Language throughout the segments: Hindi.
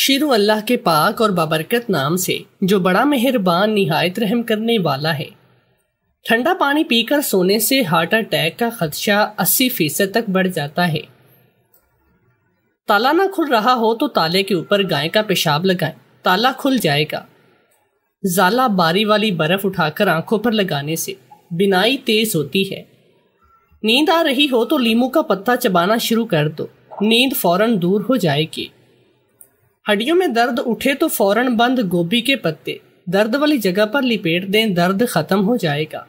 शेर अल्लाह के पाक और बाबरकत नाम से जो बड़ा मेहरबान निहायत रहम करने वाला है ठंडा पानी पीकर सोने से हार्ट अटैक का खदशा अस्सी फीसद तक बढ़ जाता है ताला ना खुल रहा हो तो ताले के ऊपर गाय का पेशाब लगाएं ताला खुल जाएगा जाला बारी वाली बर्फ उठाकर आंखों पर लगाने से बिनाई तेज होती है नींद आ रही हो तो लीमू का पत्ता चबाना शुरू कर दो नींद फौरन दूर हो जाएगी हड्डियों में दर्द उठे तो फौरन बंद गोभी के पत्ते दर्द वाली जगह पर लिपेट दें दर्द खत्म हो जाएगा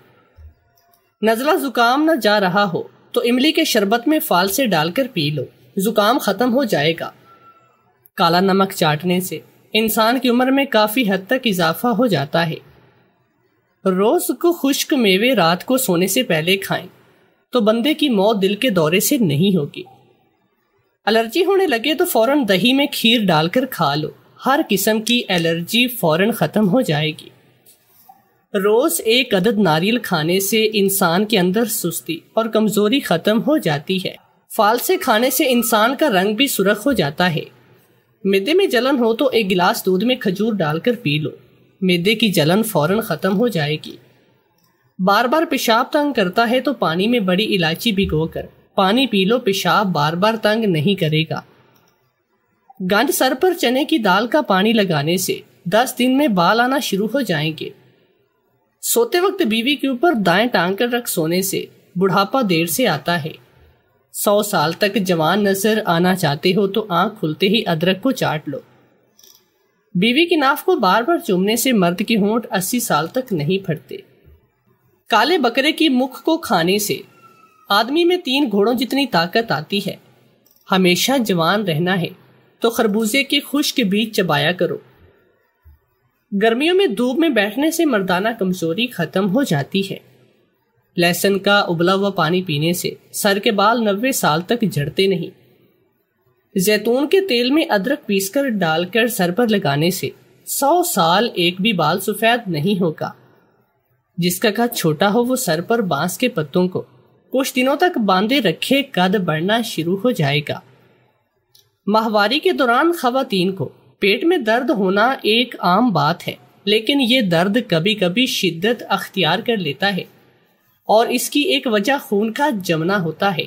नज़ला जुकाम न जा रहा हो तो इमली के शरबत में फाल से डालकर पी लो जुकाम ख़त्म हो जाएगा काला नमक चाटने से इंसान की उम्र में काफ़ी हद तक इजाफा हो जाता है रोज़ को खुश्क मेवे रात को सोने से पहले खाएं तो बंदे की मौत दिल के दौरे से नहीं होगी एलर्जी होने लगे तो फौरन दही में खीर डालकर खा लो हर किस्म की एलर्जी फौरन ख़त्म हो जाएगी रोज़ एक अदद नारियल खाने से इंसान के अंदर सुस्ती और कमज़ोरी ख़त्म हो जाती है फालसे खाने से इंसान का रंग भी सुरख हो जाता है मैदे में जलन हो तो एक गिलास दूध में खजूर डालकर पी लो मैदे की जलन फौरन ख़त्म हो जाएगी बार बार पेशाब तंग करता है तो पानी में बड़ी इलायची भिगो कर पानी पी लो पेशाब बार बार तंग नहीं करेगा गंध सर पर चने की दाल का पानी लगाने से दस दिन में बाल आना शुरू हो जाएंगे सोते वक्त बीवी के ऊपर दाएं टांग कर रख सोने से बुढ़ापा देर से आता है सौ साल तक जवान नजर आना चाहते हो तो आंख खुलते ही अदरक को चाट लो बीवी की नाफ को बार बार चूमने से मर्द की होंठ अस्सी साल तक नहीं फटते काले बकरे की मुख को खाने से आदमी में तीन घोड़ों जितनी ताकत आती है हमेशा जवान रहना है तो खरबूजे के खुश के बीज चबाया करो गर्मियों में धूप में बैठने से मर्दाना कमजोरी खत्म हो जाती है लहसुन का उबला हुआ पानी पीने से सर के बाल नब्बे साल तक झड़ते नहीं जैतून के तेल में अदरक पीसकर डालकर सर पर लगाने से सौ साल एक भी बाल सफेद नहीं होगा जिसका कद छोटा हो वो सर पर बांस के पत्तों को कुछ दिनों तक बांधे रखे कद बढ़ना शुरू हो जाएगा माहवारी के दौरान खातन को पेट में दर्द होना एक आम बात है लेकिन ये दर्द कभी कभी शिद्दत अख्तियार कर लेता है और इसकी एक वजह खून का जमना होता है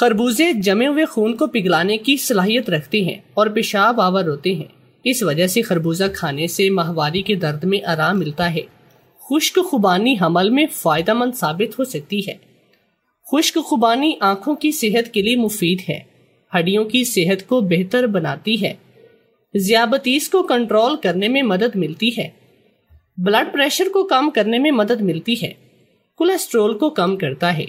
खरबूजे जमे हुए खून को पिघलाने की सलाहियत रखते हैं और पेशाब आवर होते हैं इस वजह से खरबूजा खाने से माहवारी के दर्द में आराम मिलता है खुश्क खुबानी हमल में फ़ायदा मंद साबित हो सकती है खुश्क खुबानी आंखों की सेहत के लिए मुफीद है हड्डियों की सेहत को बेहतर बनाती है जियाबतीस को कंट्रोल करने में मदद मिलती है ब्लड प्रेशर को कम करने में मदद मिलती है कोलेस्ट्रोल को कम करता है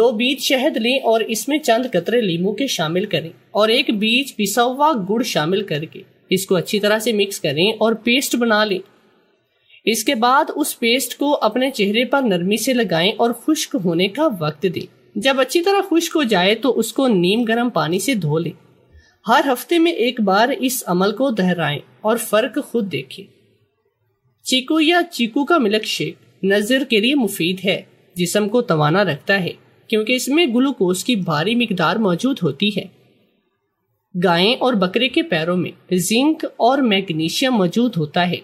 दो बीज शहद लें और इसमें चंद कतरे लीमू के शामिल करें और एक बीज पिसा हुआ गुड़ शामिल करके इसको अच्छी तरह से मिक्स करें और पेस्ट बना लें इसके बाद उस पेस्ट को अपने चेहरे पर नरमी से लगाएं और खुश्क होने का वक्त दें जब अच्छी तरह खुश्क हो जाए तो उसको नीम गर्म पानी से धो लें हर हफ्ते में एक बार इस अमल को दोहराएं और फर्क खुद देखें चीकू या चीकू का मिल्क शेक नज़र के लिए मुफीद है जिसम को तवाना रखता है क्योंकि इसमें ग्लूकोज की भारी मकदार मौजूद होती है गायें और बकरे के पैरों में जिंक और मैग्नीशियम मौजूद होता है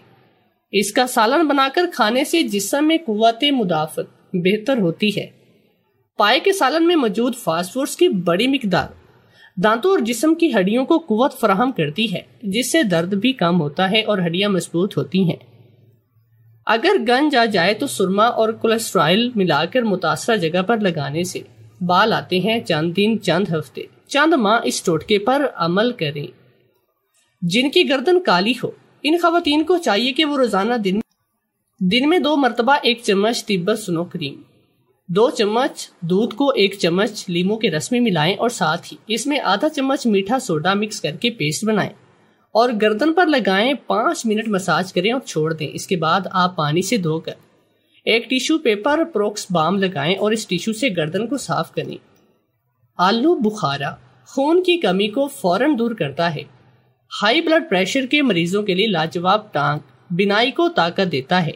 इसका सालन बनाकर खाने से जिसम में कुत मुदाफत बेहतर होती है पाए के सालन में मौजूद फास्ट फूड्स की बड़ी मकदार दांतों और जिसम की हड्डियों को कुत फ्राहम करती है जिससे दर्द भी कम होता है और हड्डियां मजबूत होती हैं अगर गन जा जाए तो सुरमा और कोलेस्ट्रॉल मिलाकर मुतासर जगह पर लगाने से बाल आते हैं चंद दिन चंद हफ्ते चंद माह इस टोटके पर अमल करें जिनकी गर्दन काली हो इन खातन को चाहिए कि वो रोज़ाना दिन दिन में दो मरतबा एक चम्मच तिब्बत सुनो क्रीम दो चम्मच दूध को एक चम्मच लीमू के रस में मिलाएं और साथ ही इसमें आधा चम्मच मीठा सोडा मिक्स करके पेस्ट बनाएं और गर्दन पर लगाएं पाँच मिनट मसाज करें और छोड़ दें इसके बाद आप पानी से धोकर एक टिश्यू पेपर प्रोक्स बाम लगाएं और इस टिश्यू से गर्दन को साफ करें आलू बुखारा खून की कमी को फौरन दूर करता है हाई ब्लड प्रेशर के मरीजों के लिए लाजवाब टांग बिनाई को ताकत देता है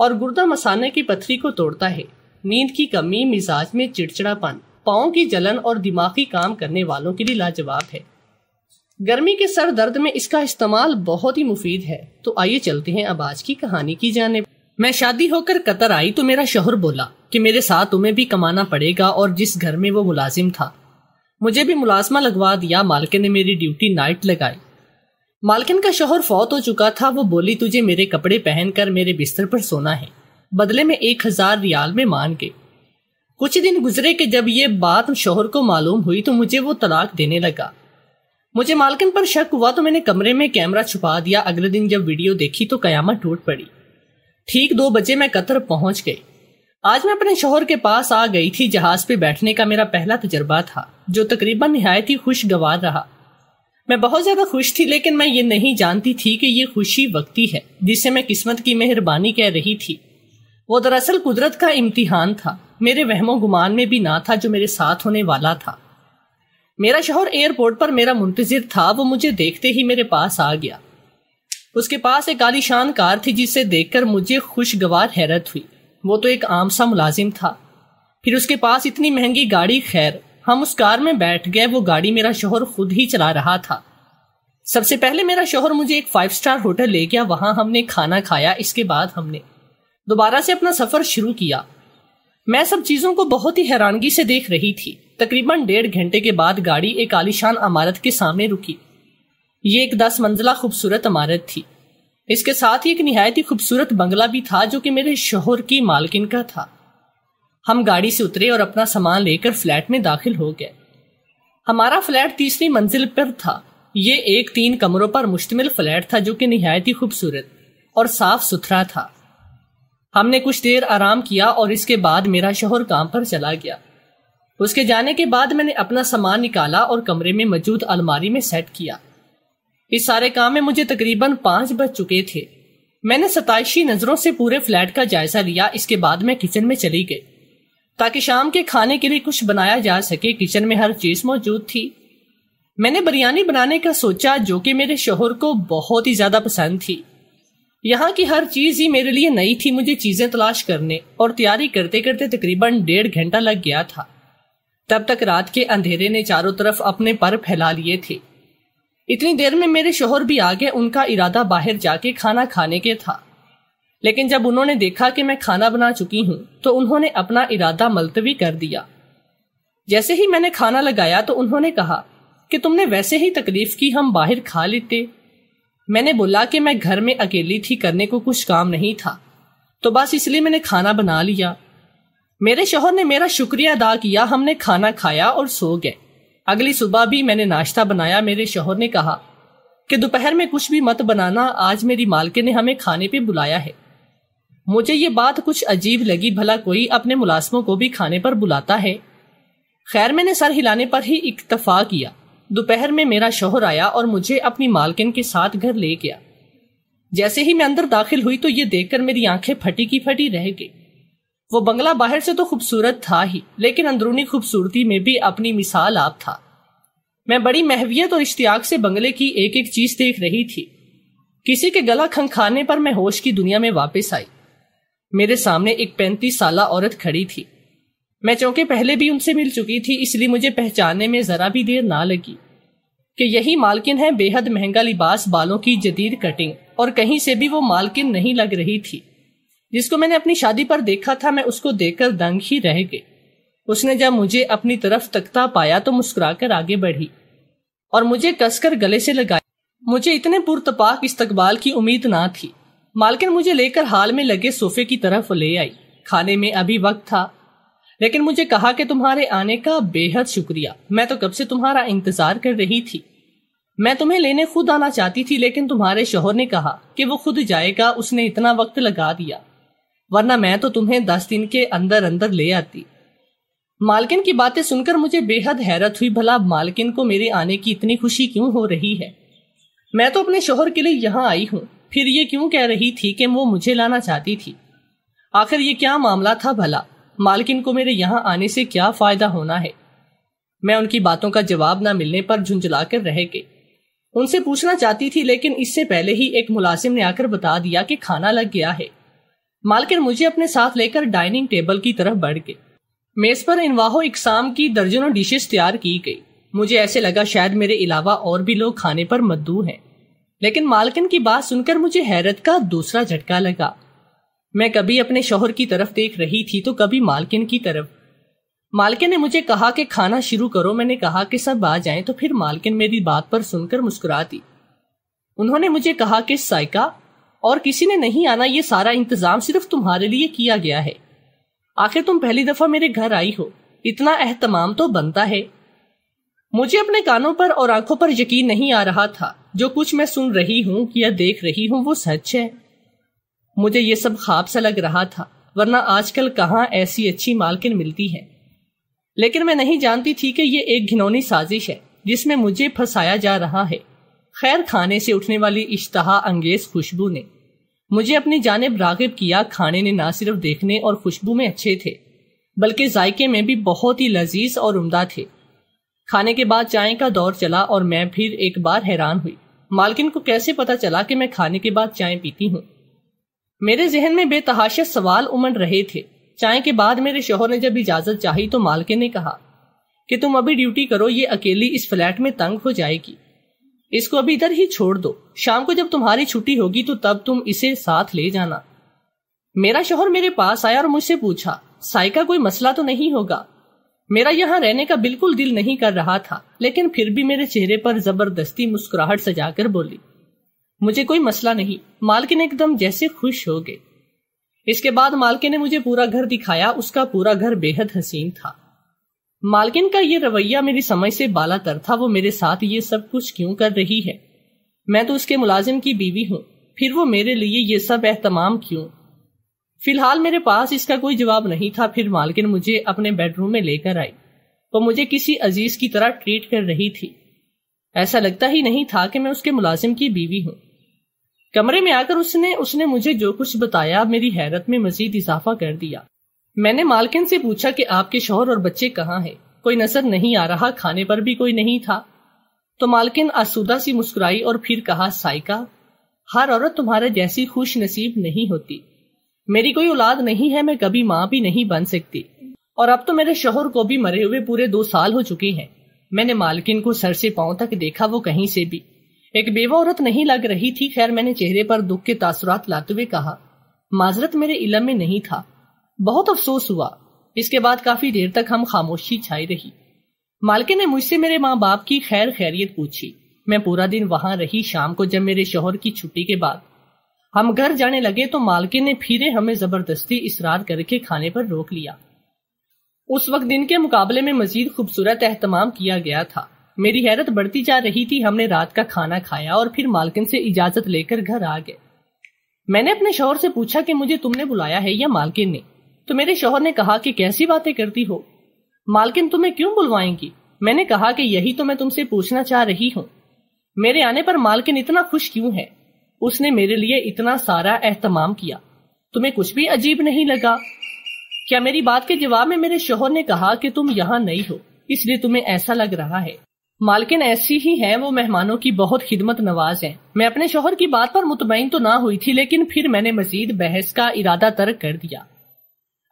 और गुर्दा मसाने की पथरी को तोड़ता है नींद की कमी मिजाज में चिड़चिड़ापन पाओ की जलन और दिमागी काम करने वालों के लिए लाजवाब है गर्मी के सर दर्द में इसका इस्तेमाल बहुत ही मुफीद है तो आइए चलते हैं अब आज की कहानी की जाने मैं शादी होकर कतर आई तो मेरा शोहर बोला कि मेरे साथ तुम्हें भी कमाना पड़ेगा और जिस घर में वो मुलाजिम था मुझे भी मुलाजमा लगवा दिया मालके ने मेरी ड्यूटी नाइट लगाई मालकिन का शोहर फौत हो चुका था वो बोली तुझे मेरे कपड़े पहनकर मेरे बिस्तर पर सोना है बदले में एक हजार रियाल में मान के कुछ दिन गुजरे कि जब ये बात शोहर को मालूम हुई तो मुझे वो तलाक देने लगा मुझे मालकिन पर शक हुआ तो मैंने कमरे में कैमरा छुपा दिया अगले दिन जब वीडियो देखी तो कयामत टूट पड़ी ठीक दो बजे मैं कतर पहुंच गई आज मैं अपने शोहर के पास आ गई थी जहाज पे बैठने का मेरा पहला तजर्बा था जो तकरीबन नहायत ही खुशगवार रहा मैं बहुत ज्यादा खुश थी लेकिन मैं ये नहीं जानती थी कि ये खुशी वक्ती है जिसे मैं किस्मत की मेहरबानी कह रही थी वो दरअसल कुदरत का इम्तिहान था मेरे वहमो गुमान में भी ना था जो मेरे साथ होने वाला था मेरा शोहर एयरपोर्ट पर मेरा मुंतजिर था वो मुझे देखते ही मेरे पास आ गया उसके पास एक आलीशान कार थी जिसे देखकर मुझे खुशगवार हैरत हुई वो तो एक आम सा मुलाजिम था फिर उसके पास इतनी महंगी गाड़ी खैर हम उस कार में बैठ गए वो गाड़ी मेरा शोहर खुद ही चला रहा था सबसे पहले मेरा शोहर मुझे एक फाइव स्टार होटल ले गया वहाँ हमने खाना खाया इसके बाद हमने दोबारा से अपना सफ़र शुरू किया मैं सब चीज़ों को बहुत ही हैरानगी से देख रही थी तकरीबन डेढ़ घंटे के बाद गाड़ी एक आलिशान इमारत के सामने रुकी ये एक दस मंजिला खूबसूरत इमारत थी इसके साथ ही एक नहायत ही खूबसूरत बंगला भी था जो कि मेरे शोहर की मालकिन का था हम गाड़ी से उतरे और अपना सामान लेकर फ्लैट में दाखिल हो गए हमारा फ्लैट तीसरी मंजिल पर था ये एक तीन कमरों पर मुश्तमिल फ्लैट था जो कि नहायत ही खूबसूरत और साफ सुथरा था हमने कुछ देर आराम किया और इसके बाद मेरा शोहर काम पर चला गया उसके जाने के बाद मैंने अपना सामान निकाला और कमरे में मौजूद अलमारी में सेट किया इस सारे काम में मुझे तकरीबन पांच बज चुके थे मैंने सताइशी नज़रों से पूरे फ्लैट का जायजा लिया इसके बाद मैं किचन में चली गई ताकि शाम के खाने के लिए कुछ बनाया जा सके किचन में हर चीज मौजूद थी मैंने बिरयानी बनाने का सोचा जो कि मेरे शोहर को बहुत ही ज्यादा पसंद थी यहाँ की हर चीज ही मेरे लिए नई थी मुझे चीजें तलाश करने और तैयारी करते करते तकरीबन डेढ़ घंटा लग गया था तब तक रात के अंधेरे ने चारों तरफ अपने पर फैला लिए थे इतनी देर में मेरे शोहर भी आ गए उनका इरादा बाहर जाके खाना खाने के था लेकिन जब उन्होंने देखा कि मैं खाना बना चुकी हूं तो उन्होंने अपना इरादा मुलतवी कर दिया जैसे ही मैंने खाना लगाया तो उन्होंने कहा कि तुमने वैसे ही तकलीफ की हम बाहर खा लेते मैंने बोला कि मैं घर में अकेली थी करने को कुछ काम नहीं था तो बस इसलिए मैंने खाना बना लिया मेरे शोहर ने मेरा शुक्रिया अदा किया हमने खाना खाया और सो गए अगली सुबह भी मैंने नाश्ता बनाया मेरे शोहर ने कहा कि दोपहर में कुछ भी मत बनाना आज मेरी मालकिन ने हमें खाने पे बुलाया है मुझे ये बात कुछ अजीब लगी भला कोई अपने मुलाजमों को भी खाने पर बुलाता है खैर मैंने सर हिलाने पर ही इक्तफा किया दोपहर में मेरा शोहर आया और मुझे अपनी मालकिन के साथ घर ले गया जैसे ही मैं अंदर दाखिल हुई तो ये देखकर मेरी आंखें फटी की फटी रह गई वो बंगला बाहर से तो खूबसूरत था ही लेकिन अंदरूनी खूबसूरती में भी अपनी मिसाल आप था मैं बड़ी महवियत और इश्तियाक से बंगले की एक एक चीज देख रही थी किसी के गला खंखाने पर मैं होश की दुनिया में वापस आई मेरे सामने एक पैंतीस साल औरत खड़ी थी मैं चौंके पहले भी उनसे मिल चुकी थी इसलिए मुझे पहचानने में ज़रा भी देर ना लगी कि यही मालकिन है बेहद महंगा लिबास बालों की जदीद कटिंग और कहीं से भी वो मालकिन नहीं लग रही थी जिसको मैंने अपनी शादी पर देखा था मैं उसको देखकर दंग ही रह गई उसने जब मुझे अपनी तरफ तकता पाया तो मुस्कुराकर आगे बढ़ी और मुझे कसकर गले से लगाया मुझे इतने पुरतपाक इस्तकबाल की उम्मीद ना थी मालकिन मुझे लेकर हाल में लगे सोफे की तरफ ले आई खाने में अभी वक्त था लेकिन मुझे कहा कि तुम्हारे आने का बेहद शुक्रिया मैं तो कब से तुम्हारा इंतजार कर रही थी मैं तुम्हें लेने खुद आना चाहती थी लेकिन तुम्हारे शोहर ने कहा कि वो खुद जाएगा उसने इतना वक्त लगा दिया वरना मैं तो तुम्हें दस दिन के अंदर अंदर ले आती मालकिन की बातें सुनकर मुझे बेहद हैरत हुई भला मालकिन को मेरे आने की इतनी खुशी क्यों हो रही है मैं तो अपने शोहर के लिए यहाँ आई हूँ फिर ये क्यों कह रही थी कि वो मुझे लाना चाहती थी आखिर ये क्या मामला था भला मालकिन को मेरे यहाँ आने से क्या फायदा होना है मैं उनकी बातों का जवाब ना मिलने पर झुंझला कर रह गई उनसे पूछना चाहती थी लेकिन इससे पहले ही एक मुलाजिम ने आकर बता दिया कि खाना लग गया है मालकिन मुझे अपने साथ लेकर डाइनिंग टेबल की तरफ बढ़ गई मेज पर इनवाहो इकसाम की दर्जनों डिशेस तैयार की गई मुझे ऐसे लगा शायद मेरे अलावा और भी लोग खाने पर मद्दू हैं लेकिन मालकिन की बात सुनकर मुझे हैरत का दूसरा झटका लगा मैं कभी अपने शोहर की तरफ देख रही थी तो कभी मालकिन की तरफ मालकिन ने मुझे कहा कि खाना शुरू करो मैंने कहा कि सब आ जाएं तो फिर मालकिन मेरी बात पर सुनकर मुस्कुरा दी उन्होंने मुझे कहा कि साइका और किसी ने नहीं आना ये सारा इंतजाम सिर्फ तुम्हारे लिए किया गया है आखिर तुम पहली दफा मेरे घर आई हो इतना अहतमाम तो बनता है मुझे अपने कानों पर और आंखों पर यकीन नहीं आ रहा था जो कुछ मैं सुन रही हूँ या देख रही हूँ वो सच है मुझे ये सब खाब सा लग रहा था वरना आजकल कहाँ ऐसी अच्छी मालकिन मिलती है लेकिन मैं नहीं जानती थी कि ये एक घिनौनी साजिश है जिसमें मुझे फंसाया जा रहा है खैर खाने से उठने वाली इश्तहा अंगेज खुशबू ने मुझे अपनी जानब रागिब किया खाने ने ना सिर्फ देखने और खुशबू में अच्छे थे बल्कि जायके में भी बहुत ही लजीज और उमदा थे खाने के बाद चाय का दौर चला और मैं फिर एक बार हैरान हुई मालकिन को कैसे पता चला कि मैं खाने के बाद चाय पीती हूँ मेरे जहन में बेतहाशा सवाल उमड़ रहे थे चाय के बाद मेरे शोहर ने जब इजाजत चाही तो मालकिन ने कहा कि तुम अभी ड्यूटी करो ये अकेली इस फ्लैट में तंग हो जाएगी इसको अभी इधर ही छोड़ दो शाम को जब तुम्हारी छुट्टी होगी तो तब तुम इसे साथ ले जाना मेरा शोहर मेरे पास आया और मुझसे पूछा साय का कोई मसला तो नहीं होगा मेरा यहाँ रहने का बिल्कुल दिल नहीं कर रहा था लेकिन फिर भी मेरे चेहरे पर जबरदस्ती मुस्कुराहट सजाकर बोली मुझे कोई मसला नहीं मालकिन एकदम जैसे खुश हो गए इसके बाद मालकिन ने मुझे पूरा घर दिखाया उसका पूरा घर बेहद हसीन था मालकिन का ये रवैया मेरी समझ से बाला तर था वो मेरे साथ ये सब कुछ क्यों कर रही है मैं तो उसके मुलाजिम की बीवी हूँ फिर वो मेरे लिए ये सब एहतमाम क्यों फिलहाल मेरे पास इसका कोई जवाब नहीं था फिर मालकिन मुझे अपने बेडरूम में लेकर आई वो मुझे किसी अजीज की तरह ट्रीट कर रही थी ऐसा लगता ही नहीं था कि मैं उसके मुलाजिम की बीवी हूं कमरे में आकर उसने उसने मुझे जो कुछ बताया मेरी हैरत में मजीद इजाफा कर दिया मैंने मालकिन से पूछा कि आपके शोहर और बच्चे कहाँ हैं कोई नजर नहीं आ रहा खाने पर भी कोई नहीं था तो मालकिन आसूदा सी मुस्कुराई और फिर कहा साइका हर औरत तुम्हारे जैसी खुश नसीब नहीं होती मेरी कोई औलाद नहीं है मैं कभी माँ भी नहीं बन सकती और अब तो मेरे शोहर को भी मरे हुए पूरे दो साल हो चुके हैं मैंने मालकिन को सर से पांव तक देखा वो कहीं से भी एक बेवा औरत नहीं लग रही थी खैर मैंने चेहरे पर दुख के तासुरात लाते हुए कहा माजरत मेरे इलम में नहीं था बहुत अफसोस हुआ इसके बाद काफी देर तक हम खामोशी छाई रही मालकिन ने मुझसे मेरे माँ बाप की खैर खैरियत पूछी मैं पूरा दिन वहां रही शाम को जब मेरे शोहर की छुट्टी के बाद हम घर जाने लगे तो मालकिन ने फिर हमें जबरदस्ती इसरार करके खाने पर रोक लिया उस वक्त दिन के मुकाबले में मजीद खूबसूरत एहतमाम किया गया था मेरी हैरत बढ़ती जा रही थी हमने रात का खाना खाया और फिर मालकिन से इजाजत लेकर घर आ गए मैंने अपने शोहर से पूछा कि मुझे तुमने बुलाया है या मालकिन ने तो मेरे शोहर ने कहा कि कैसी बातें करती हो मालकिन तुम्हें क्यों बुलवाएंगी मैंने कहा कि यही तो मैं तुमसे पूछना चाह रही हूँ मेरे आने पर मालकिन इतना खुश क्यों है उसने मेरे लिए इतना सारा एहतमाम किया तुम्हें कुछ भी अजीब नहीं लगा क्या मेरी बात के जवाब में मेरे शोहर ने कहा कि तुम यहाँ नहीं हो इसलिए तुम्हें ऐसा लग रहा है मालकिन ऐसी ही हैं वो मेहमानों की बहुत खिदमत नवाज हैं मैं अपने शोहर की बात पर मुतमिन तो ना हुई थी लेकिन फिर मैंने मजीद बहस का इरादा तर्क कर दिया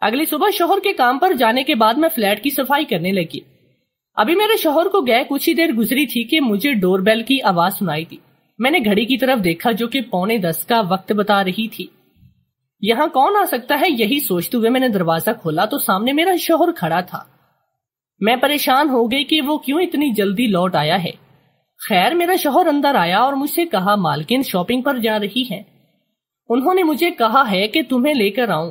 अगली सुबह शोहर के काम पर जाने के बाद मैं फ्लैट की सफाई करने लगी अभी मेरे शोहर को गए कुछ ही देर गुजरी थी कि मुझे डोरबेल की आवाज सुनाई दी मैंने घड़ी की तरफ देखा जो कि पौने दस का वक्त बता रही थी यहां कौन आ सकता है यही सोचते हुए मैंने दरवाजा खोला तो सामने मेरा शोहर खड़ा था मैं परेशान हो गई कि वो क्यों इतनी जल्दी लौट आया है खैर मेरा शोहर अंदर आया और मुझसे कहा मालकिन शॉपिंग पर जा रही है उन्होंने मुझे कहा है कि तुम्हें लेकर आऊं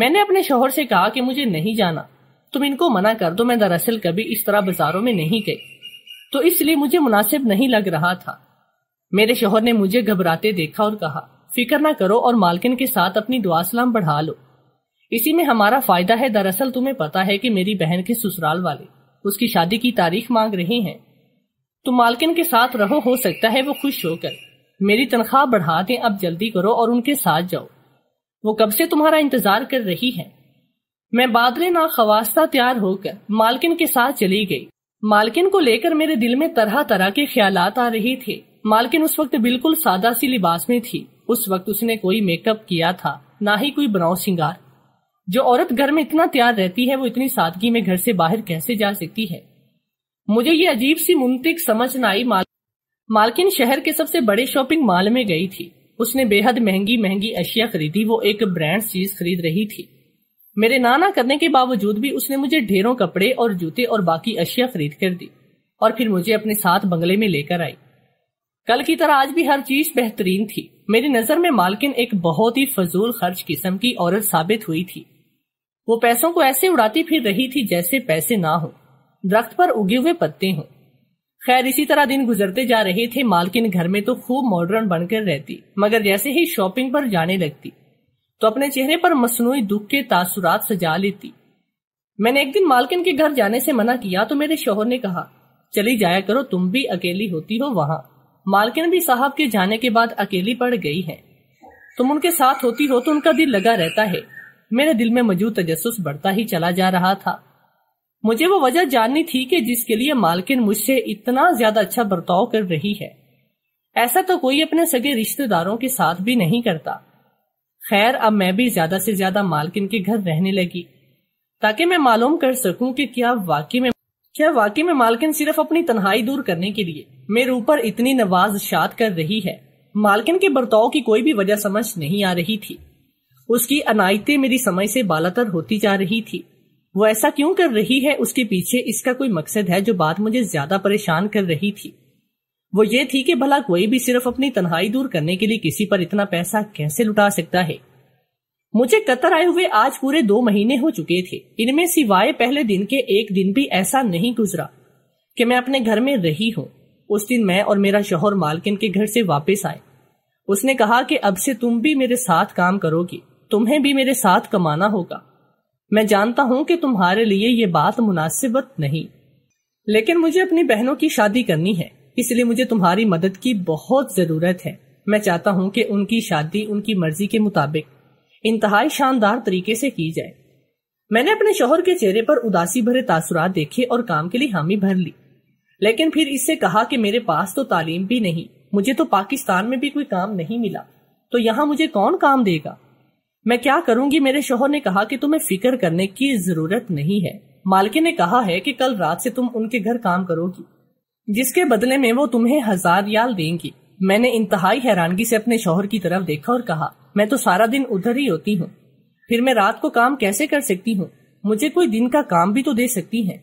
मैंने अपने शोहर से कहा कि मुझे नहीं जाना तुम इनको मना कर दो मैं दरअसल कभी इस तरह बाजारों में नहीं गई तो इसलिए मुझे मुनासिब नहीं लग रहा था मेरे शोहर ने मुझे घबराते देखा और कहा फिक्र ना करो और मालकिन के साथ अपनी दुआ सलाम बढ़ा लो इसी में हमारा फायदा है दरअसल तुम्हें पता है कि मेरी बहन के ससुराल वाले उसकी शादी की तारीख मांग रहे हैं तुम तो मालकिन के साथ रहो हो सकता है वो खुश होकर मेरी तनख्वाह बढ़ा दें अब जल्दी करो और उनके साथ जाओ वो कब से तुम्हारा इंतजार कर रही है मैं बादले ना खवास्ता तैयार होकर मालकिन के साथ चली गई मालकिन को लेकर मेरे दिल में तरह तरह के ख्याल आ रहे थे मालकिन उस वक्त बिल्कुल सादा सी लिबास में थी उस वक्त उसने कोई मेकअप किया था ना ही कोई बनाओ सिंगार जो औरत घर में इतना तैयार रहती है वो इतनी सादगी में घर से बाहर कैसे जा सकती है मुझे ये अजीब सी मुंतिक समझ न आई माल मालकिन शहर के सबसे बड़े शॉपिंग मॉल में गई थी उसने बेहद महंगी महंगी अशिया खरीदी वो एक ब्रांड चीज खरीद रही थी मेरे नाना करने के बावजूद भी उसने मुझे ढेरों कपड़े और जूते और बाकी अशिया खरीद कर दी और फिर मुझे अपने साथ बंगले में लेकर आई कल की तरह आज भी हर चीज बेहतरीन थी मेरी नजर में मालकिन एक बहुत ही फजूल खर्च किस्म की औरत साबित हुई थी वो पैसों को ऐसे उड़ाती फिर रही थी जैसे पैसे ना हो दरख्त पर उगे हुए पत्ते हों खैर इसी तरह दिन गुजरते जा रहे थे मालकिन घर में तो खूब मॉडर्न बनकर रहती मगर जैसे ही शॉपिंग पर जाने लगती तो अपने चेहरे पर मसनू दुख के तासुरात सजा लेती मैंने एक दिन मालकिन के घर जाने से मना किया तो मेरे शोहर ने कहा चली जाया करो तुम भी अकेली होती हो वहां मालकिन भी साहब के जाने के बाद अकेली पड़ गई है तुम उनके साथ होती हो तो उनका दिल लगा रहता है मेरे दिल में मौजूद तजस्स बढ़ता ही चला जा रहा था मुझे वो वजह जाननी थी कि जिसके लिए मालकिन मुझसे इतना ज्यादा अच्छा बर्ताव कर रही है ऐसा तो कोई अपने सगे रिश्तेदारों के साथ भी नहीं करता खैर अब मैं भी ज्यादा से ज्यादा मालकिन के घर रहने लगी ताकि मैं मालूम कर सकूं कि क्या वाकई में क्या वाकई में मालकिन सिर्फ अपनी तनहाई दूर करने के लिए मेरे ऊपर इतनी नवाज शाद कर रही है मालकिन के बर्ताव की कोई भी वजह समझ नहीं आ रही थी उसकी अनायतें मेरी समय से बालातर होती जा रही थी वो ऐसा क्यों कर रही है उसके पीछे इसका कोई मकसद है जो बात मुझे ज्यादा परेशान कर रही थी वो ये थी कि भला कोई भी सिर्फ अपनी तनहाई दूर करने के लिए किसी पर इतना पैसा कैसे लुटा सकता है मुझे कतर आए हुए आज पूरे दो महीने हो चुके थे इनमें सिवाय पहले दिन के एक दिन भी ऐसा नहीं गुजरा कि मैं अपने घर में रही हूँ उस दिन मैं और मेरा शोहर मालकिन के घर से वापस आए उसने कहा कि अब से तुम भी मेरे साथ काम करोगी तुम्हें भी मेरे साथ कमाना होगा मैं जानता हूं कि तुम्हारे लिए ये बात मुनासिबत नहीं लेकिन मुझे अपनी बहनों की शादी करनी है इसलिए मुझे तुम्हारी मदद की बहुत जरूरत है मैं चाहता हूं कि उनकी शादी उनकी मर्जी के मुताबिक इंतहाई शानदार तरीके से की जाए मैंने अपने शोहर के चेहरे पर उदासी भरे तासुरा देखे और काम के लिए हामी भर ली लेकिन फिर इससे कहा कि मेरे पास तो तालीम भी नहीं मुझे तो पाकिस्तान में भी कोई काम नहीं मिला तो यहाँ मुझे कौन काम देगा मैं क्या करूंगी मेरे शोहर ने कहा कि तुम्हें फिक्र करने की जरूरत नहीं है मालके ने कहा है कि कल रात से तुम उनके घर काम करोगी जिसके बदले में वो तुम्हें हजार याल देंगी मैंने इंतहाई हैरानगी से अपने शोहर की तरफ देखा और कहा मैं तो सारा दिन उधर ही होती हूँ फिर मैं रात को काम कैसे कर सकती हूँ मुझे कोई दिन का काम भी तो दे सकती है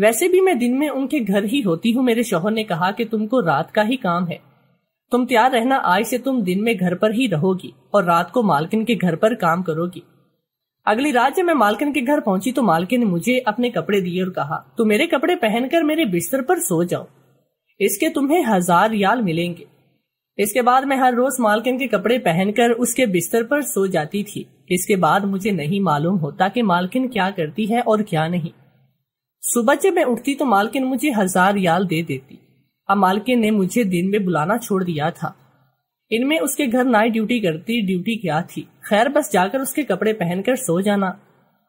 वैसे भी मैं दिन में उनके घर ही होती हूँ मेरे शोहर ने कहा कि तुमको रात का ही काम है तुम तैयार रहना आज से तुम दिन में घर पर ही रहोगी और रात को मालकिन के घर पर काम करोगी अगली रात जब मैं मालकिन के घर पहुंची तो मालकिन ने मुझे अपने कपड़े दिए और कहा तुम मेरे कपड़े पहनकर मेरे बिस्तर पर सो जाओ इसके तुम्हें हजार याल मिलेंगे इसके बाद मैं हर रोज मालकिन के कपड़े पहनकर उसके बिस्तर पर सो जाती थी इसके बाद मुझे नहीं मालूम होता कि मालकिन क्या करती है और क्या नहीं सुबह जब मैं उठती तो मालकिन मुझे हजार याल दे देती अब मालकिन ने मुझे दिन में बुलाना छोड़ दिया था इनमें उसके घर नाइट ड्यूटी करती ड्यूटी क्या थी खैर बस जाकर उसके कपड़े पहनकर सो जाना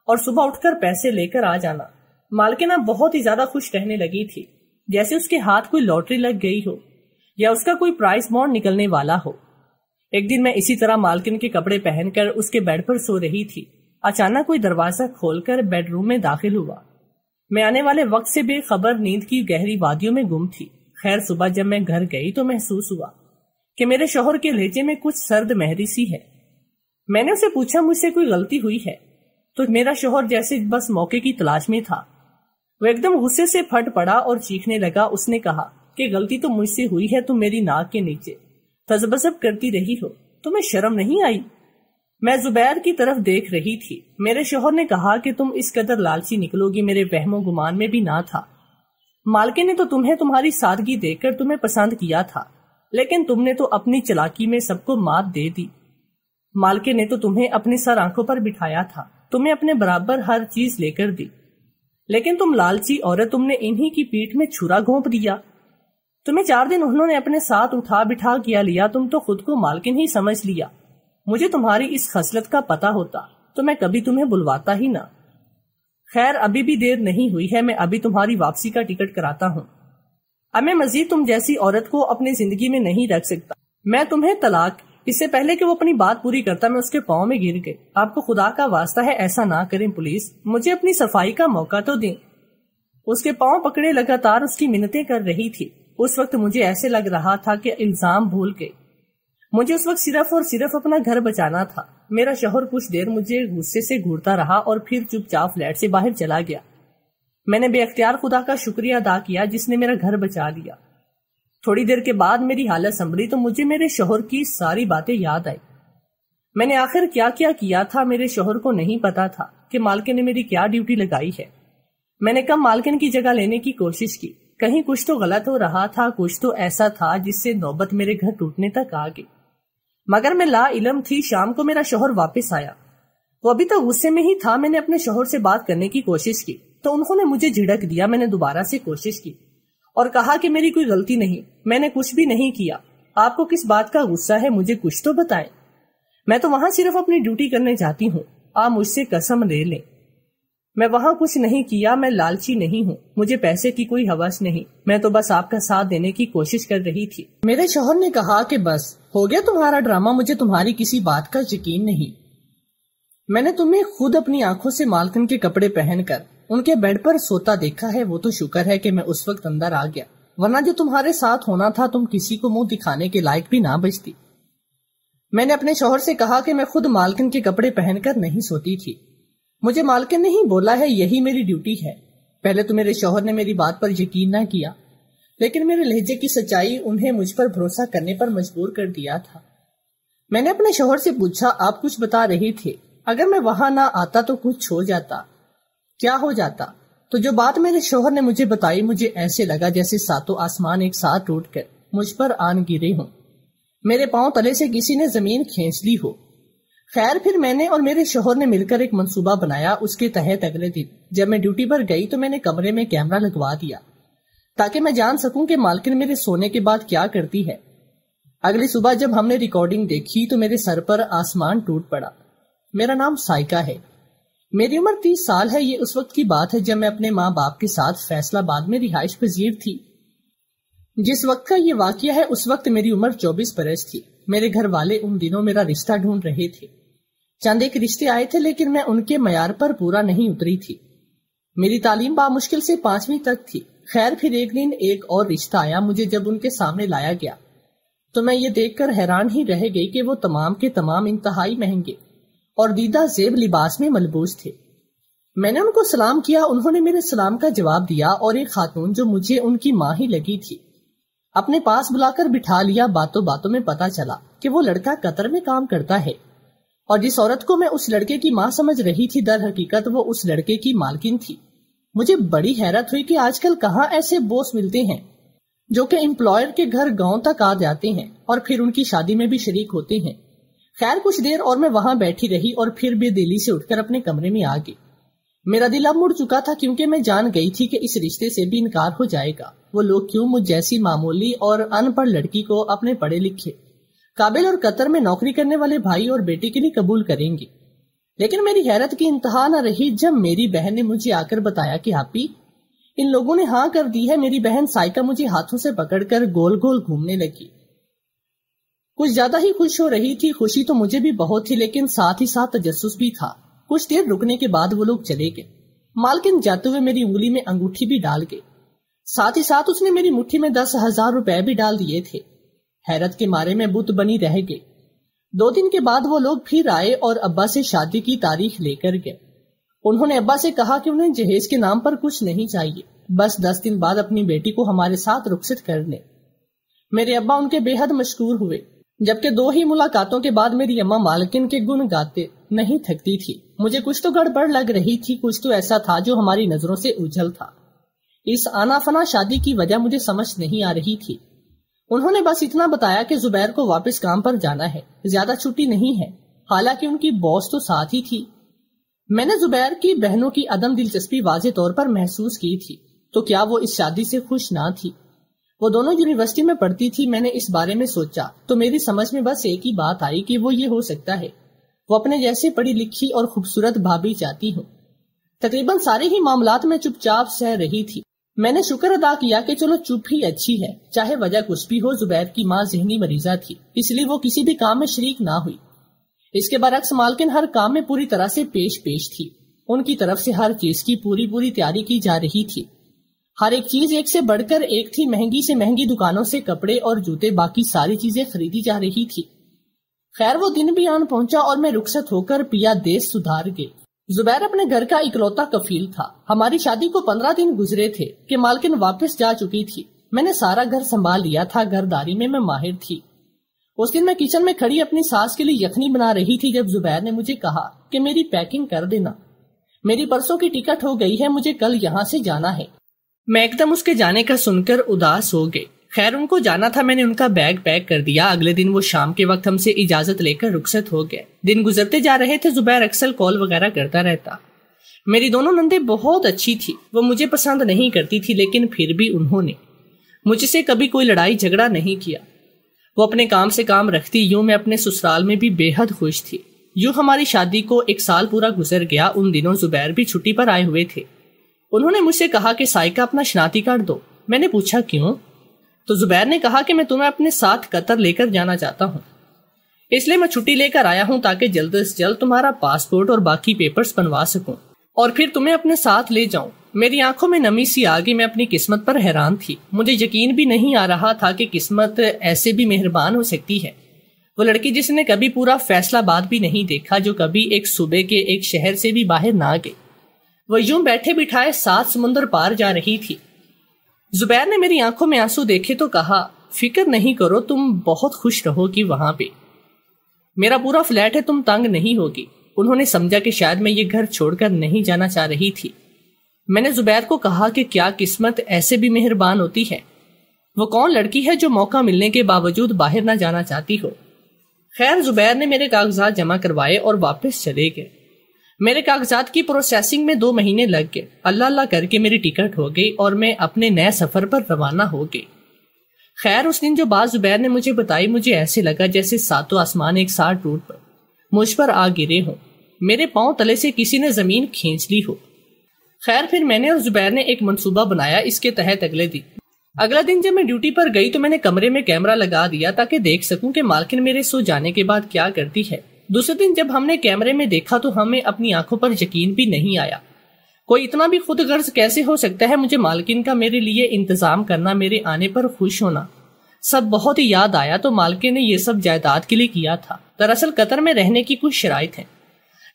और सुबह उठकर पैसे लेकर आ जाना मालकिन अब बहुत ही ज्यादा खुश रहने लगी थी जैसे उसके हाथ कोई लॉटरी लग गई हो या उसका कोई प्राइस बॉन्ड निकलने वाला हो एक दिन मैं इसी तरह मालकिन के कपड़े पहनकर उसके बेड पर सो रही थी अचानक कोई दरवाजा खोलकर बेडरूम में दाखिल हुआ मैं आने वाले वक्त से बेखबर नींद की गहरी वादियों में गुम थी खैर सुबह जब मैं घर गई तो महसूस हुआ कि मेरे शोहर के लहजे में कुछ सर्द महरी सी है मैंने उसे पूछा मुझसे कोई गलती हुई है तो मेरा शोहर जैसे बस मौके की तलाश में था वो एकदम गुस्से से फट पड़ा और चीखने लगा उसने कहा कि गलती तो मुझसे हुई है तुम मेरी नाक के नीचे तजबसब करती रही हो तुम्हें शर्म नहीं आई मैं जुबैर की तरफ देख रही थी मेरे शोहर ने कहा कि तुम इस कदर लालची निकलोगी मेरे वहमो गुमान में भी ना था मालके ने तो तुम्हें तुम्हारी सादगी देखकर तुम्हें पसंद किया था लेकिन तुमने तो अपनी चलाकी में सबको मात दे दी मालके ने तो तुम्हें अपनी सर आंखों पर बिठाया था तुम्हें अपने बराबर हर चीज लेकर दी लेकिन तुम लालची औरत तुमने इन्हीं की पीठ में छुरा घोंप दिया तुम्हें चार दिन उन्होंने अपने साथ उठा बिठा किया लिया तुम तो खुद को मालकिन ही समझ लिया मुझे तुम्हारी इस खसलत का पता होता तो मैं कभी तुम्हें बुलवाता ही ना खैर अभी भी देर नहीं हुई है मैं अभी तुम्हारी वापसी का टिकट कराता हूँ अब मैं मजीद तुम जैसी औरत को अपनी जिंदगी में नहीं रख सकता मैं तुम्हें तलाक इससे पहले कि वो अपनी बात पूरी करता मैं उसके पाँव में गिर गई आपको खुदा का वास्ता है ऐसा ना करें पुलिस मुझे अपनी सफाई का मौका तो दें उसके पाँव पकड़े लगातार उसकी मिन्नतें कर रही थी उस वक्त मुझे ऐसे लग रहा था कि इल्जाम भूल गई मुझे उस वक्त सिर्फ और सिर्फ अपना घर बचाना था मेरा शोहर कुछ देर मुझे गुस्से से घूरता रहा और फिर चुपचाप फ्लैट से बाहर चला गया मैंने बेअख्तियार खुदा का शुक्रिया अदा किया जिसने मेरा घर बचा लिया थोड़ी देर के बाद मेरी हालत संभली तो मुझे मेरे शोहर की सारी बातें याद आई मैंने आखिर क्या क्या किया था मेरे शोहर को नहीं पता था कि मालकिन ने मेरी क्या ड्यूटी लगाई है मैंने कब मालकिन की जगह लेने की कोशिश की कहीं कुछ तो गलत हो रहा था कुछ तो ऐसा था जिससे नौबत मेरे घर टूटने तक आ गई मगर मैं ला इलम थी शाम को मेरा शोहर वापस आया वो अभी तक तो गुस्से में ही था मैंने अपने शोहर से बात करने की कोशिश की तो उन्होंने मुझे झिड़क दिया मैंने दोबारा से कोशिश की और कहा कि मेरी कोई गलती नहीं मैंने कुछ भी नहीं किया आपको किस बात का गुस्सा है मुझे कुछ तो बताएं मैं तो वहां सिर्फ अपनी ड्यूटी करने जाती हूँ आप मुझसे कसम ले लें मैं वहाँ कुछ नहीं किया मैं लालची नहीं हूँ मुझे पैसे की कोई हवस नहीं मैं तो बस आपका साथ देने की कोशिश कर रही थी मेरे शोहर ने कहा कि बस हो गया तुम्हारा ड्रामा मुझे तुम्हारी किसी बात का यकीन नहीं मैंने तुम्हें खुद अपनी आंखों से मालकन के कपड़े पहनकर उनके बेड पर सोता देखा है वो तो शुक्र है कि मैं उस वक्त अंदर आ गया वरना जो तुम्हारे साथ होना था तुम किसी को मुंह दिखाने के लायक भी ना बचती मैंने अपने शोहर से कहा कि मैं खुद मालकिन के कपड़े पहनकर नहीं सोती थी मुझे मालकिन ने ही बोला है यही मेरी ड्यूटी है पहले तो मेरे शोहर ने मेरी बात पर यकीन ना किया लेकिन मेरे लहजे की सच्चाई उन्हें मुझ पर भरोसा करने पर मजबूर कर दिया था मैंने अपने शोहर से पूछा आप कुछ बता रहे थे अगर मैं वहां ना आता तो कुछ हो जाता क्या हो जाता तो जो बात मेरे शोहर ने मुझे बताई मुझे ऐसे लगा जैसे सातों आसमान एक साथ टूट कर मुझ पर आन गिरे हों मेरे पांव तले से किसी ने जमीन खींच ली हो खैर फिर मैंने और मेरे शोहर ने मिलकर एक मंसूबा बनाया उसके तहत अगले दिन जब मैं ड्यूटी पर गई तो मैंने कमरे में कैमरा लगवा दिया ताकि मैं जान सकूं कि मालकिन मेरे सोने के बाद क्या करती है अगली सुबह जब हमने रिकॉर्डिंग देखी तो मेरे सर पर आसमान टूट पड़ा मेरा नाम साइका है मेरी उम्र तीस साल है ये उस वक्त की बात है जब मैं अपने माँ बाप के साथ फैसलाबाद में रिहाइश पजीर थी जिस वक्त का ये वाक्य है उस वक्त मेरी उम्र चौबीस बरस थी मेरे घर वाले उन दिनों मेरा रिश्ता ढूंढ रहे थे चंद एक रिश्ते आए थे लेकिन मैं उनके मैार पर पूरा नहीं उतरी थी मेरी तालीम बामुश्किल से पांचवी तक थी खैर फिर एक दिन एक और रिश्ता आया मुझे जब उनके सामने लाया गया तो मैं ये देखकर हैरान ही रह गई कि वो तमाम के तमाम इंतहाई महंगे और दीदा जेब लिबास में मलबूज थे मैंने उनको सलाम किया उन्होंने मेरे सलाम का जवाब दिया और एक खातून जो मुझे उनकी माँ ही लगी थी अपने पास बुलाकर बिठा लिया बातों बातों में पता चला कि वो लड़का कतर में काम करता है और जिस औरत को मैं उस लड़के की माँ समझ रही थी दर हकीकत वो उस लड़के की मालकिन थी मुझे बड़ी हैरत हुई कि आजकल कहाँ ऐसे बोस मिलते हैं जो कि एम्प्लॉयर के घर गांव तक आ जाते हैं और फिर उनकी शादी में भी शरीक होते हैं खैर कुछ देर और मैं वहां बैठी रही और फिर दिल्ली से उठकर अपने कमरे में आ गई मेरा दिल अब मुड़ चुका था क्योंकि मैं जान गई थी कि इस रिश्ते से भी इनकार हो जाएगा वो लोग क्यों मुझ जैसी मामूली और अनपढ़ लड़की को अपने पढ़े लिखे काबिल और कतर में नौकरी करने वाले भाई और बेटी के लिए कबूल करेंगे लेकिन मेरी हैरत की इंतहा न रही जब मेरी बहन ने मुझे आकर बताया कि हापी इन लोगों ने हाँ कर दी है मेरी बहन साइका मुझे हाथों से पकड़कर गोल गोल घूमने लगी कुछ ज्यादा ही खुश हो रही थी खुशी तो मुझे भी बहुत थी लेकिन साथ ही साथ तजस भी था कुछ देर रुकने के बाद वो लोग चले गए मालकिन जाते हुए मेरी उंगली में अंगूठी भी डाल गई साथ ही साथ उसने मेरी मुट्ठी में दस हजार रुपए भी डाल दिए थे हैरत के मारे में बुत बनी रह गई दो दिन के बाद वो लोग फिर आए और अब्बा से शादी की तारीख लेकर गए उन्होंने अब्बा से कहा कि उन्हें जहेज के नाम पर कुछ नहीं चाहिए बस दस दिन बाद अपनी बेटी को हमारे साथ रुखसत कर ले मेरे अब्बा उनके बेहद मशहूर हुए जबकि दो ही मुलाकातों के बाद मेरी अम्मा मालकिन के गुण गाते नहीं थकती थी मुझे कुछ तो गड़बड़ लग रही थी कुछ तो ऐसा था जो हमारी नजरों से उछल था इस आनाफना शादी की वजह मुझे समझ नहीं आ रही थी उन्होंने बस इतना बताया कि जुबैर को वापस काम पर जाना है ज्यादा छुट्टी नहीं है हालांकि उनकी बॉस तो साथ ही थी मैंने जुबैर की बहनों की अदम दिलचस्पी वाजे तौर पर महसूस की थी तो क्या वो इस शादी से खुश ना थी वो दोनों यूनिवर्सिटी में पढ़ती थी मैंने इस बारे में सोचा तो मेरी समझ में बस एक ही बात आई कि वो ये हो सकता है वो अपने जैसे पढ़ी लिखी और खूबसूरत भाभी चाहती हूँ तकरीबन सारे ही मामला में चुपचाप सह रही थी मैंने शुक्र अदा किया कि चलो चुप ही अच्छी है चाहे वजह कुछ भी हो जुबैर की माँ जहनी मरीजा थी इसलिए वो किसी भी काम में शरीक ना हुई इसके बरक्स मालकिन हर काम में पूरी तरह से पेश पेश थी उनकी तरफ से हर चीज की पूरी पूरी तैयारी की जा रही थी हर एक चीज एक से बढ़कर एक थी महंगी से महंगी दुकानों से कपड़े और जूते बाकी सारी चीजें खरीदी जा रही थी खैर वो दिन भी आन पहुंचा और मैं रुखसत होकर पिया देश सुधार गई जुबैर अपने घर का इकलौता कफील था हमारी शादी को पंद्रह दिन गुजरे थे कि मालकिन वापस जा चुकी थी मैंने सारा घर संभाल लिया था घरदारी में मैं माहिर थी उस दिन मैं किचन में खड़ी अपनी सास के लिए यखनी बना रही थी जब जुबैर ने मुझे कहा कि मेरी पैकिंग कर देना मेरी परसों की टिकट हो गई है मुझे कल यहाँ से जाना है मैं एकदम उसके जाने का सुनकर उदास हो गई खैर उनको जाना था मैंने उनका बैग पैक कर दिया अगले दिन वो शाम के वक्त हमसे इजाजत लेकर रुखसत हो गए दिन गुजरते जा रहे थे जुबैर अक्सर कॉल वगैरह करता रहता मेरी दोनों नंदे बहुत अच्छी थी वो मुझे पसंद नहीं करती थी लेकिन फिर भी उन्होंने मुझसे कभी कोई लड़ाई झगड़ा नहीं किया वो अपने काम से काम रखती यूं मैं अपने ससुराल में भी बेहद खुश थी यूं हमारी शादी को एक साल पूरा गुजर गया उन दिनों जुबैर भी छुट्टी पर आए हुए थे उन्होंने मुझसे कहा कि साय का अपना शनाती कार्ड दो मैंने पूछा क्यों तो जुबैर ने कहा कि मैं तुम्हें अपने साथ कतर लेकर जाना चाहता हूँ इसलिए मैं छुट्टी लेकर आया हूँ ताकि जल्द से जल्द तुम्हारा पासपोर्ट और बाकी पेपर्स बनवा सकूँ और फिर तुम्हें अपने साथ ले जाऊँ मेरी आंखों में नमी सी आ गई मैं अपनी किस्मत पर हैरान थी मुझे यकीन भी नहीं आ रहा था कि किस्मत ऐसे भी मेहरबान हो सकती है वो लड़की जिसने कभी पूरा फैसलाबाद भी नहीं देखा जो कभी एक सूबे के एक शहर से भी बाहर ना गई वह यूं बैठे बिठाए सात समुंदर पार जा रही थी जुबैर ने मेरी आंखों में आंसू देखे तो कहा फिक्र नहीं करो तुम बहुत खुश रहोगी वहां पे मेरा पूरा फ्लैट है तुम तंग नहीं होगी उन्होंने समझा कि शायद मैं ये घर छोड़कर नहीं जाना चाह रही थी मैंने जुबैर को कहा कि क्या किस्मत ऐसे भी मेहरबान होती है वो कौन लड़की है जो मौका मिलने के बावजूद बाहर ना जाना चाहती हो खैर जुबैर ने मेरे कागजात जमा करवाए और वापस चले गए मेरे कागजात की प्रोसेसिंग में दो महीने लग गए अल्लाह अल्लाह करके मेरी टिकट हो गई और मैं अपने नए सफर पर रवाना हो गई खैर उस दिन जो बात जुबैर ने मुझे बताई मुझे ऐसे लगा जैसे सातों आसमान एक साथ टूट पर मुझ पर आ गिरे हों मेरे पांव तले से किसी ने जमीन खींच ली हो खैर फिर मैंने और जुबैर ने एक मंसूबा बनाया इसके तहत अगले दिन अगला दिन जब मैं ड्यूटी पर गई तो मैंने कमरे में कैमरा लगा दिया ताकि देख सकूं कि मालकिन मेरे सो जाने के बाद क्या करती है दूसरे दिन जब हमने कैमरे में देखा तो हमें अपनी आंखों पर यकीन भी नहीं आया कोई इतना भी खुद गर्ज कैसे हो सकता है मुझे मालकिन का मेरे लिए इंतजाम करना मेरे आने पर खुश होना सब बहुत ही याद आया तो मालकिन ने यह सब जायदाद के लिए किया था दरअसल कतर में रहने की कुछ शराय है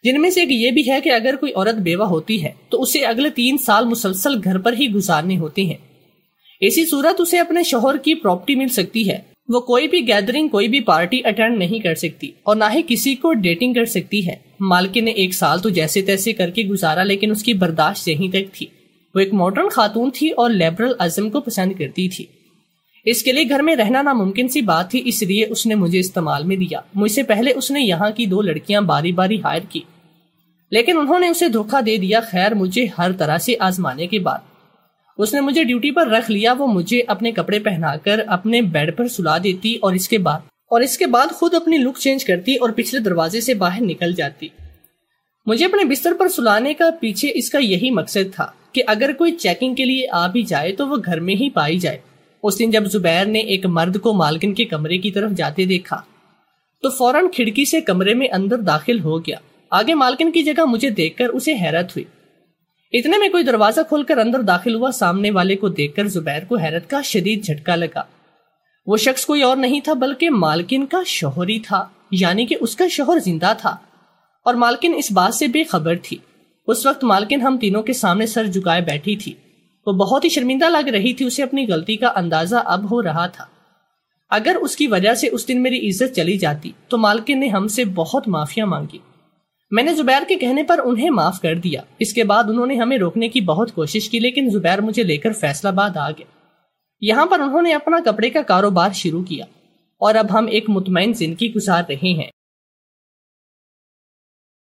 जिनमें से एक ये भी है कि अगर कोई औरत बेवा होती है तो उसे अगले तीन साल मुसलसल घर पर ही गुजारने होते हैं ऐसी सूरत उसे अपने शोहर की प्रॉपर्टी मिल सकती है वो कोई भी गैदरिंग कोई भी पार्टी अटेंड नहीं कर सकती और ना ही किसी को डेटिंग कर सकती है मालकी ने एक साल तो जैसे तैसे करके गुजारा लेकिन उसकी बर्दाश्त यहीं तक थी वो एक मॉडर्न खातून थी और लेबरल अजम को पसंद करती थी इसके लिए घर में रहना नामुमकिन सी बात थी इसलिए उसने मुझे इस्तेमाल में दिया मुझसे पहले उसने यहाँ की दो लड़कियां बारी बारी हायर की लेकिन उन्होंने उसे धोखा दे दिया खैर मुझे हर तरह से आजमाने के बाद उसने मुझे ड्यूटी पर रख लिया वो मुझे अपने कपड़े पहनाकर अपने बेड पर सुला देती और इसके बाद और इसके बाद खुद अपनी लुक चेंज करती और पिछले दरवाजे से बाहर निकल जाती मुझे अपने बिस्तर पर सुलाने का पीछे इसका यही मकसद था कि अगर कोई चेकिंग के लिए आ भी जाए तो वह घर में ही पाई जाए उस दिन जब जुबैर ने एक मर्द को मालकिन के कमरे की तरफ जाते देखा तो फौरन खिड़की से कमरे में अंदर दाखिल हो गया आगे मालकिन की जगह मुझे देखकर उसे हैरत हुई इतने में कोई दरवाजा खोलकर अंदर दाखिल हुआ सामने वाले को देखकर जुबैर को हैरत का शदीद झटका लगा वो शख्स कोई और नहीं था बल्कि मालकिन का शोहर ही था यानी कि उसका शोहर जिंदा था और मालकिन इस बात से बेखबर थी उस वक्त मालकिन हम तीनों के सामने सर झुकाए बैठी थी वो बहुत ही शर्मिंदा लग रही थी उसे अपनी गलती का अंदाजा अब हो रहा था अगर उसकी वजह से उस दिन मेरी इज्जत चली जाती तो मालकिन ने हमसे बहुत माफिया मांगी मैंने जुबैर के कहने पर उन्हें माफ कर दिया इसके बाद उन्होंने हमें रोकने की बहुत कोशिश की लेकिन जुबैर मुझे लेकर फैसलाबाद आ गया यहाँ पर उन्होंने अपना कपड़े का कारोबार शुरू किया और अब हम एक मुतमिन जिंदगी गुजार रहे हैं